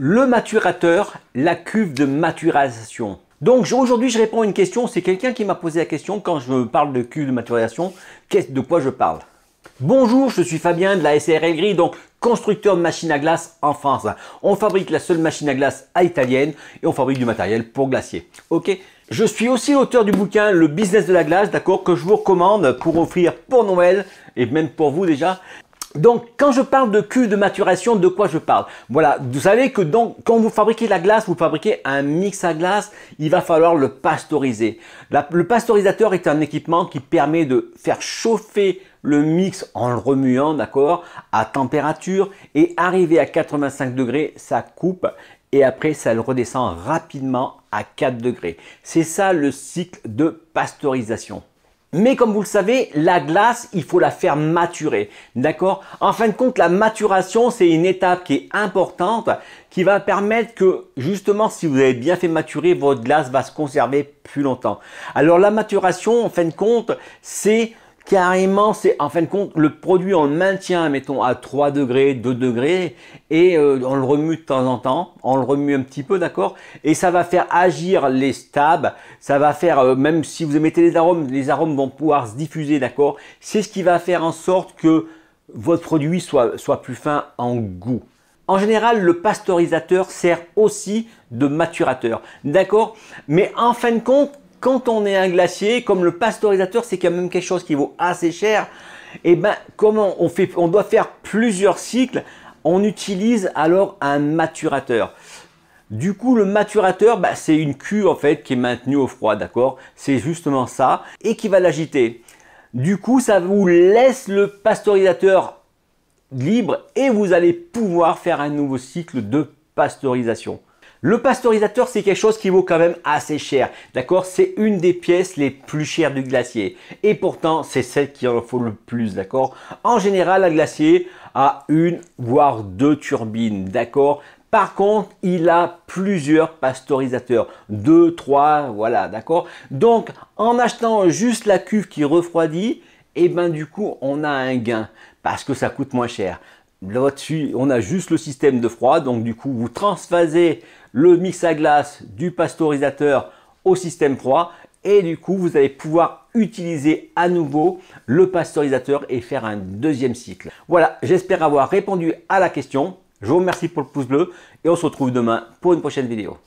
le maturateur, la cuve de maturation. Donc aujourd'hui je réponds à une question, c'est quelqu'un qui m'a posé la question quand je parle de cuve de maturation, qu'est-ce de quoi je parle Bonjour, je suis Fabien de la SRL Gris, donc constructeur de machines à glace en France. On fabrique la seule machine à glace à italienne et on fabrique du matériel pour glacier. Ok Je suis aussi l'auteur du bouquin Le business de la glace, d'accord, que je vous recommande pour offrir pour Noël et même pour vous déjà donc, quand je parle de cul de maturation, de quoi je parle Voilà, vous savez que donc, quand vous fabriquez la glace, vous fabriquez un mix à glace, il va falloir le pasteuriser. le pasteurisateur est un équipement qui permet de faire chauffer le mix en le remuant, d'accord, à température et arriver à 85 degrés, ça coupe et après ça le redescend rapidement à 4 degrés. C'est ça le cycle de pasteurisation. Mais comme vous le savez, la glace, il faut la faire maturer. D'accord En fin de compte, la maturation, c'est une étape qui est importante, qui va permettre que, justement, si vous avez bien fait maturer, votre glace va se conserver plus longtemps. Alors, la maturation, en fin de compte, c'est Carrément, c'est en fin de compte, le produit, on le maintient, mettons, à 3 degrés, 2 degrés, et euh, on le remue de temps en temps, on le remue un petit peu, d'accord Et ça va faire agir les stabs, ça va faire, euh, même si vous émettez les arômes, les arômes vont pouvoir se diffuser, d'accord C'est ce qui va faire en sorte que votre produit soit plus fin en goût. En général, le pasteurisateur sert aussi de maturateur, d'accord Mais en fin de compte, quand on est un glacier, comme le pasteurisateur, c'est quand même quelque chose qui vaut assez cher, et eh ben comment on fait On doit faire plusieurs cycles. On utilise alors un maturateur. Du coup, le maturateur, bah, c'est une cuve en fait qui est maintenue au froid, d'accord C'est justement ça, et qui va l'agiter. Du coup, ça vous laisse le pasteurisateur libre et vous allez pouvoir faire un nouveau cycle de pasteurisation. Le pasteurisateur, c'est quelque chose qui vaut quand même assez cher. D'accord C'est une des pièces les plus chères du glacier. Et pourtant, c'est celle qui en faut le plus. D'accord En général, un glacier a une voire deux turbines. D'accord par contre, il a plusieurs pasteurisateurs, deux, trois, voilà, d'accord Donc, en achetant juste la cuve qui refroidit, et eh ben du coup, on a un gain parce que ça coûte moins cher. Là-dessus, on a juste le système de froid, donc du coup, vous transphasez le mix à glace du pasteurisateur au système froid et du coup, vous allez pouvoir utiliser à nouveau le pasteurisateur et faire un deuxième cycle. Voilà, j'espère avoir répondu à la question. Je vous remercie pour le pouce bleu et on se retrouve demain pour une prochaine vidéo.